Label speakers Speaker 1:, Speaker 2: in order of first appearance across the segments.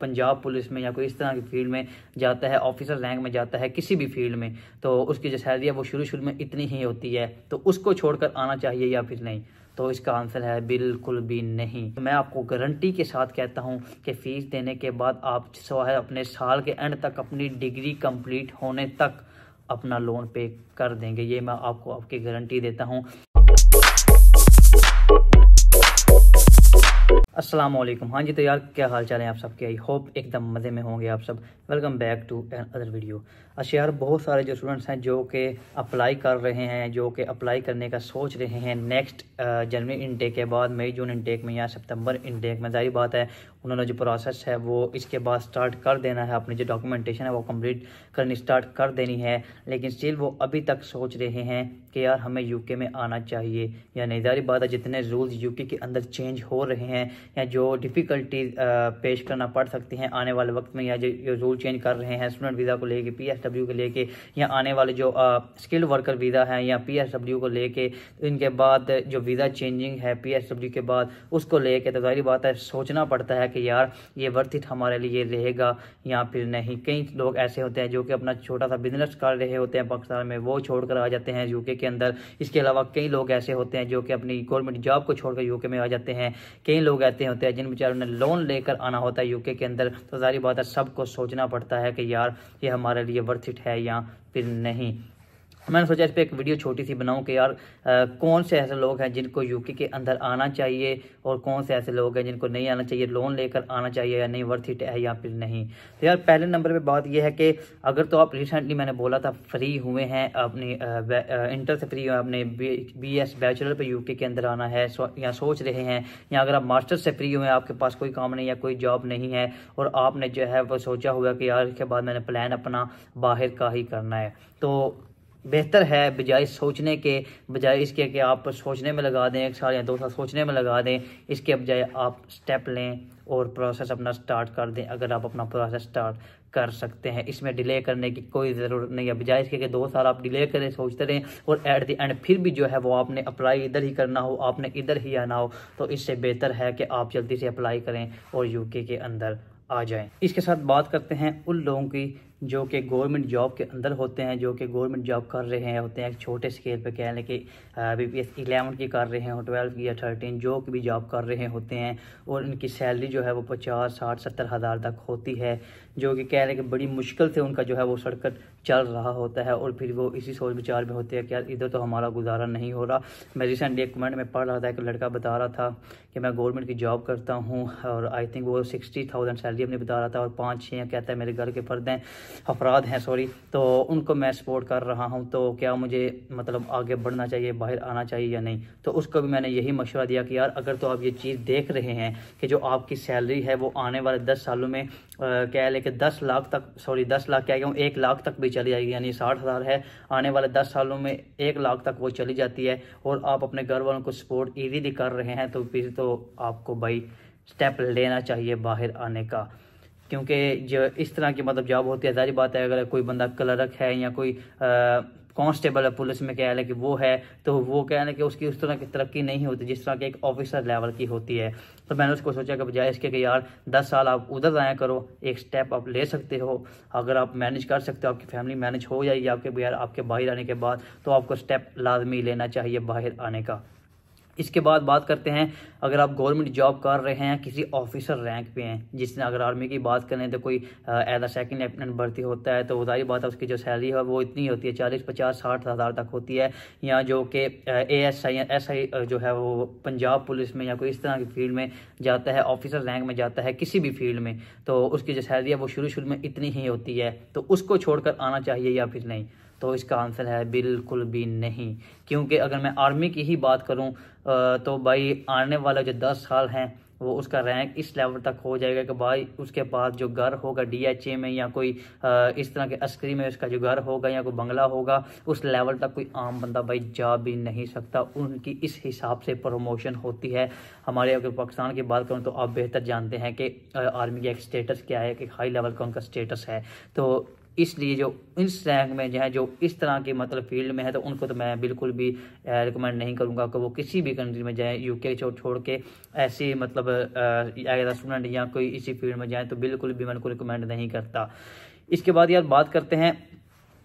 Speaker 1: Punjab police में या कोई इस तरह की फील्ड में जाता है ऑफिसर रैंक में जाता है किसी भी फील्ड में तो उसकी जो सैलरी है वो शुरू शुरू में इतनी ही होती है तो उसको छोड़कर आना चाहिए या फिर नहीं तो इसका आंसर है बिल्कुल भी नहीं मैं आपको गारंटी के साथ कहता हूँ कि फ़ीस देने के बाद आप सवाए अपने साल के एंड तक अपनी डिग्री कंप्लीट होने तक अपना लोन पे कर देंगे ये मैं आपको आपकी गारंटी देता हूँ असलम हाँ जी तो यार क्या हाल चाल है आप सबके आई होप एकदम मज़े में होंगे आप सब welcome back to another video अच्छा यार बहुत सारे जो स्टूडेंट्स हैं जो कि अप्लाई कर रहे हैं जो कि अप्लाई करने का सोच रहे हैं नेक्स्ट जनवरी इनटेक के बाद मई जून इनटेक में या सितंबर इनटेक में जारी बात है उन्होंने जो प्रोसेस है वो इसके बाद स्टार्ट कर देना है अपनी जो डॉक्यूमेंटेशन है वो कंप्लीट करनी स्टार्ट कर देनी है लेकिन स्टिल वो अभी तक सोच रहे हैं कि यार हमें यूके में आना चाहिए या नहीं जारी बात है जितने रूल्स यूके के अंदर चेंज हो रहे हैं या जो डिफ़िकल्टी पेश करना पड़ सकती हैं आने वाले वक्त में या जो रूल चेंज कर रहे हैं स्टूडेंट वीज़ा को लेकर पी को लेकर या आने वाले जो स्किल्ड वर्कर वीज़ा हैं या पी को ले तो इनके बाद जो वीज़ा चेंजिंग है पी के बाद उसको ले तो जारी बात है सोचना पड़ता है कि यार ये वर्थ इट हमारे लिए रहेगा या फिर नहीं कई लोग ऐसे होते हैं जो कि अपना छोटा सा बिजनेस कर रहे होते हैं पाकिस्तान में वो छोड़ कर आ जाते हैं यूके के अंदर इसके अलावा कई लोग ऐसे होते हैं जो कि अपनी गवर्नमेंट जॉब को छोड़कर यूके में आ जाते हैं कई लोग ऐसे होते हैं जिन बेचारों ने लोन लेकर आना होता है यूके के अंदर तो सारी बात है सबको सोचना पड़ता है कि यार ये हमारे लिए वर्थ इट है या फिर नहीं मैंने सोचा इस पर एक वीडियो छोटी सी बनाऊं कि यार आ, कौन से ऐसे लोग हैं जिनको यूके के अंदर आना चाहिए और कौन से ऐसे लोग हैं जिनको नहीं आना चाहिए लोन लेकर आना चाहिए या नहीं वर्थ इट है या फिर नहीं तो यार पहले नंबर पे बात यह है कि अगर तो आप रिसेंटली मैंने बोला था फ्री हुए हैं अपने इंटर से फ्री हुए अपने बी एस बैचलर पर यू के अंदर आना है या सोच रहे हैं या अगर आप मास्टर से फ्री हुए हैं आपके पास कोई काम नहीं या कोई जॉब नहीं है और आपने जो है वो सोचा हुआ कि यार इसके बाद मैंने प्लान अपना बाहर का ही करना है तो बेहतर है बजाय सोचने के बजाय इसके कि आप सोचने में लगा दें एक साल या दो साल सोचने में लगा दें इसके बजाय आप स्टेप लें और प्रोसेस अपना स्टार्ट कर दें अगर आप अपना प्रोसेस स्टार्ट कर सकते हैं इसमें डिले करने की कोई ज़रूरत नहीं है बजाय इसके कि दो साल आप डिले करें सोचते रहें और एट द एंड फिर भी जो है वो आपने अप्लाई इधर ही करना हो आपने इधर ही आना हो तो इससे बेहतर है कि आप जल्दी से अप्लाई करें और यू के अंदर आ जाएं इसके साथ बात करते हैं उन लोगों की जो कि गवर्नमेंट जॉब के अंदर होते हैं जो कि गवर्नमेंट जॉब कर रहे हैं होते हैं एक छोटे स्केल पे कह लें कि बी पी एस इलेवन की कर रहे हैं ट्वेल्व की या थर्टीन जो कि भी जॉब कर रहे होते हैं और इनकी सैलरी जो है वो पचास साठ सत्तर हज़ार तक होती है जो कि कह लें कि बड़ी मुश्किल से उनका जो है वो सड़क चल रहा होता है और फिर वो इसी सोच विचार में होते हैं कि यार इधर तो हमारा गुजारा नहीं हो रहा मैं रिसेंटली एक कमेंट में पढ़ रहा था एक लड़का बता रहा था कि मैं गवर्नमेंट की जॉब करता हूँ और आई थिंक वो सिक्सटी थाउजेंड सैलरी अपनी बता रहा था और पाँच छः कहता है मेरे घर के फर्द हैं अफराद हैं सॉरी तो उनको मैं सपोर्ट कर रहा हूँ तो क्या मुझे मतलब आगे बढ़ना चाहिए बाहर आना चाहिए या नहीं तो उसको भी मैंने यही मशवरा दिया कि यार अगर तो आप ये चीज़ देख रहे हैं कि जो आपकी सैलरी है वो आने वाले दस सालों में क्या ले कि दस लाख तक सॉरी दस लाख क्या क्यों एक लाख तक भी चली जाएगी यानी साठ हज़ार है आने वाले दस सालों में एक लाख तक वो चली जाती है और आप अपने घर वालों को सपोर्ट ईजीली कर रहे हैं तो फिर तो आपको भाई स्टेप लेना चाहिए बाहर आने का क्योंकि जो इस तरह की मतलब जॉब होती है जारी बात है अगर कोई बंदा क्लर्क है या कोई कांस्टेबल है पुलिस में क्या है कि वो है तो वो क्या है कि उसकी उस तरह की तरक्की नहीं होती जिस तरह की एक ऑफिसर लेवल की होती है तो मैंने उसको सोचा कि बजाय इसके कि यार दस साल आप उधर आया करो एक स्टेप आप ले सकते हो अगर आप मैनेज कर सकते हो आपकी फैमिली मैनेज हो जाएगी आपके यार आपके बाहर आने के बाद तो आपको स्टेप लाजमी लेना चाहिए बाहर आने का इसके बाद बात करते हैं अगर आप गवर्नमेंट जॉब कर रहे हैं किसी ऑफिसर रैंक पे हैं जिसने अगर आर्मी की बात करें तो कोई एज अ सेकेंड लेफ्टिनेंट भर्ती होता है तो जाहिर बात है उसकी जो सैलरी है वो इतनी होती है चालीस पचास साठ हज़ार तक होती है या जो कि A S I S I जो है वो पंजाब पुलिस में या कोई इस तरह की फील्ड में जाता है ऑफिसर रैंक में जाता है किसी भी फील्ड में तो उसकी जो सैलरी है वो शुरू शुरू में इतनी ही होती है तो उसको छोड़कर आना चाहिए या फिर नहीं तो इसका आंसर है बिल्कुल भी नहीं क्योंकि अगर मैं आर्मी की ही बात करूं तो भाई आने वाला जो दस साल हैं वो उसका रैंक इस लेवल तक हो जाएगा कि भाई उसके पास जो घर होगा डीएचए में या कोई इस तरह के अस्करी में उसका जो घर होगा या कोई बंगला होगा उस लेवल तक कोई आम बंदा भाई जा भी नहीं सकता उनकी इस हिसाब से प्रमोशन होती है हमारे अगर पाकिस्तान की बात करूँ तो आप बेहतर जानते हैं कि आर्मी का एक स्टेटस क्या है कि हाई लेवल का उनका स्टेटस है तो इसलिए जो इस रैंक में जो है जो इस तरह के मतलब फील्ड में है तो उनको तो मैं बिल्कुल भी रिकमेंड नहीं करूँगा कि वो किसी भी कंट्री में जाएँ यूके छोड़ छोड़ के ऐसे मतलब स्टूडेंट या कोई इसी फील्ड में जाएँ तो बिल्कुल भी मैं उनको रिकमेंड नहीं करता इसके बाद यार बात करते हैं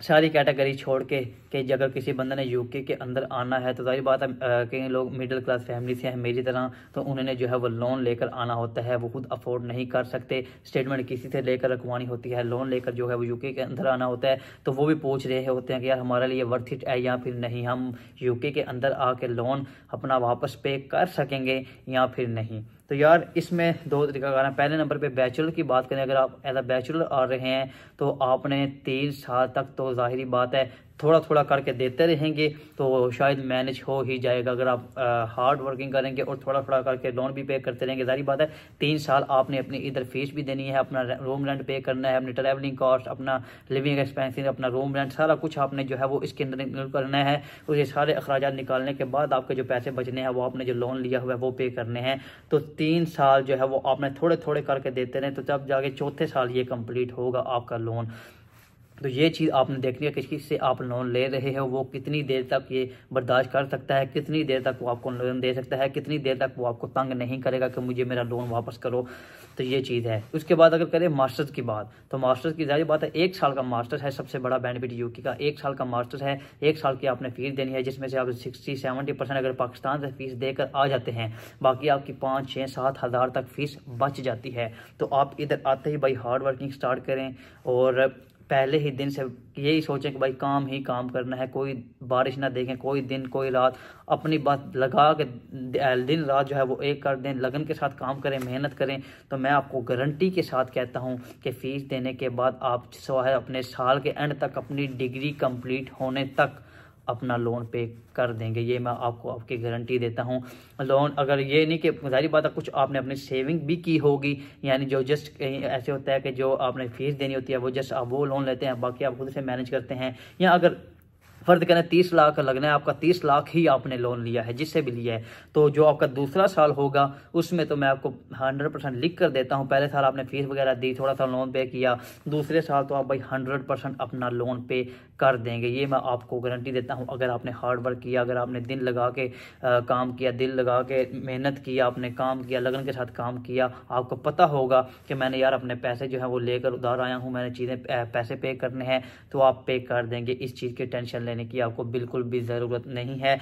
Speaker 1: सारी कैटेगरी छोड़ के कि अगर किसी बंदे ने यूके के अंदर आना है तो जाहिर बात है कई लोग मिडिल क्लास फैमिली से हैं मेरी तरह तो उन्होंने जो है वो लोन लेकर आना होता है वो खुद अफोर्ड नहीं कर सकते स्टेटमेंट किसी से लेकर रखवानी होती है लोन लेकर जो है वो यूके के अंदर आना होता है तो वो भी पूछ रहे होते हैं कि यार हमारे लिए वर्थ इट है या फिर नहीं हम यूके के अंदर आके लोन अपना वापस पे कर सकेंगे या फिर नहीं तो यार इसमें दो तरीका हैं पहले नंबर पे बैचलर की बात करें अगर आप एज अ बैचलर आ रहे हैं तो आपने तीन साल तक तो जाहिर बात है थोड़ा थोड़ा करके देते रहेंगे तो शायद मैनेज हो ही जाएगा अगर आप हार्ड वर्किंग करेंगे और थोड़ा थोड़ा करके लोन भी पे करते रहेंगे जारी बात है तीन साल आपने अपनी इधर फीस भी देनी है अपना रूम रेंट पे करना है अपनी ट्रैवलिंग कॉस्ट अपना लिविंग एक्सपेंसिस अपना रूम रेंट सारा कुछ आपने जो है वो इसके अंदर करना है और तो ये सारे अखराज निकालने के बाद आपके जो पैसे बचने हैं वो आपने जो लोन लिया हुआ है वो पे करने हैं तो तीन साल जो है वो आपने थोड़े थोड़े करके देते रहें तो तब जाके चौथे साल ये कम्प्लीट होगा आपका लोन तो ये चीज़ आपने देखनी है कि किससे आप लोन ले रहे हो वो कितनी देर तक ये बर्दाश्त कर सकता है कितनी देर तक वो आपको लोन दे सकता है कितनी देर तक वो आपको तंग नहीं करेगा कि मुझे मेरा लोन वापस करो तो ये चीज़ है उसके बाद अगर करें मास्टर्स की बात तो मास्टर्स की जारी बात है एक साल का मास्टर्स है सबसे बड़ा बेनिफिट यू का एक साल का मास्टर्स है एक साल की आपने फ़ीस देनी है जिसमें से आप सिक्सटी सेवेंटी परसेंट अगर पाकिस्तान से फ़ीस देकर आ जाते हैं बाकी आपकी पाँच छः सात हज़ार तक फ़ीस बच जाती है तो आप इधर आते ही भाई हार्ड वर्किंग स्टार्ट करें और पहले ही दिन से यही सोचें कि भाई काम ही काम करना है कोई बारिश ना देखें कोई दिन कोई रात अपनी बात लगा के दिन रात जो है वो एक कर दें लगन के साथ काम करें मेहनत करें तो मैं आपको गारंटी के साथ कहता हूं कि फ़ीस देने के बाद आप सो है अपने साल के एंड तक अपनी डिग्री कंप्लीट होने तक अपना लोन पे कर देंगे ये मैं आपको आपकी गारंटी देता हूँ लोन अगर ये नहीं कि जारी बात है कुछ आपने अपनी सेविंग भी की होगी यानी जो जस्ट कहीं ऐसे होता है कि जो आपने फीस देनी होती है वो जस्ट आप वो लोन लेते हैं बाकी आप खुद से मैनेज करते हैं या अगर फर्द है तीस लाख लगना है आपका तीस लाख ही आपने लोन लिया है जिससे भी लिया है तो जो आपका दूसरा साल होगा उसमें तो मैं आपको हंड्रेड परसेंट लिख कर देता हूँ पहले साल आपने फीस वगैरह दी थोड़ा सा लोन पे किया दूसरे साल तो आप भाई हंड्रेड परसेंट अपना लोन पे कर देंगे ये मैं आपको गारंटी देता हूँ अगर आपने हार्ड वर्क किया अगर आपने दिन लगा के आ, काम किया दिल लगा के मेहनत किया आपने काम किया लगन के साथ काम किया आपको पता होगा कि मैंने यार अपने पैसे जो है वो लेकर उधार आया हूँ मैंने चीज़ें पैसे पे करने हैं तो आप पे कर देंगे इस चीज़ की टेंशन लेने लेने की आपको बिल्कुल भी ज़रूरत नहीं है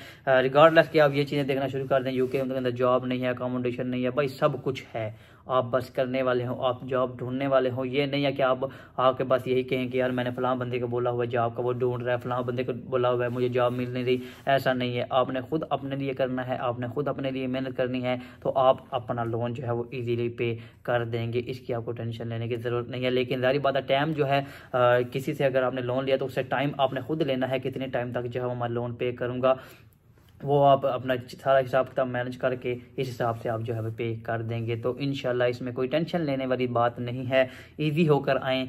Speaker 1: रिगार्डलेस कि आप ये चीज़ें देखना शुरू कर दें यूके के अंदर जॉब नहीं है अकोमोडेशन नहीं है भाई सब कुछ है आप बस करने वाले हो आप जॉब ढूंढने वाले हो ये नहीं है कि आप आके बस यही कहें कि यार मैंने फलां बंदे को बोला हुआ है जॉब का वो ढूंढ रहा है फलां बंदे को बोला हुआ है मुझे जॉब मिल नहीं रही ऐसा नहीं है आपने खुद अपने लिए करना है आपने खुद अपने लिए मेहनत करनी है तो आप अपना लोन जो है वो ईजिली पे कर देंगे इसकी आपको टेंशन लेने की ज़रूरत नहीं है लेकिन जारी बात है टाइम जो है किसी से अगर आपने लोन लिया तो उससे टाइम आपने खुद लेना है कितने टाइम तक जो है वो मैं लोन पे करूँगा वो आप अपना सारा हिसाब किताब मैनेज करके इस हिसाब से आप जो है पे कर देंगे तो इन इसमें कोई टेंशन लेने वाली बात नहीं है ईजी होकर आएँ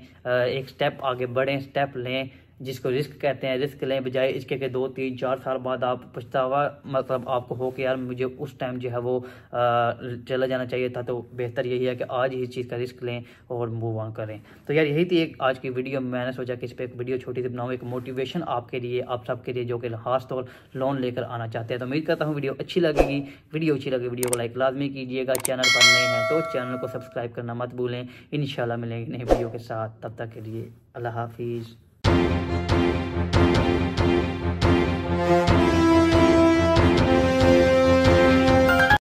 Speaker 1: एक स्टेप आगे बढ़ें स्टेप लें जिसको रिस्क कहते हैं रिस्क लें बजाय इसके के दो तीन चार साल बाद आप पछतावा मतलब आपको हो कि यार मुझे उस टाइम जो है वो चला जाना चाहिए था तो बेहतर यही है कि आज ही इस चीज़ का रिस्क लें और मूव ऑन करें तो यार यही थी एक आज की वीडियो मैंने सोचा कि इस पर एक वीडियो छोटी सी बनाऊँ एक मोटिवेशन आपके लिए आप सबके लिए जो कि खास तौर लोन लेकर आना चाहते हैं तो उम्मीद करता हूँ वीडियो अच्छी लगेगी वीडियो अच्छी लगेगी वीडियो को लाइक लाजमी कीजिएगा चैनल पर नए हैं तो चैनल को सब्सक्राइब करना मत भूलें इन मिलेंगे नई वीडियो के साथ तब तक के लिए अल्लाह हाफिज़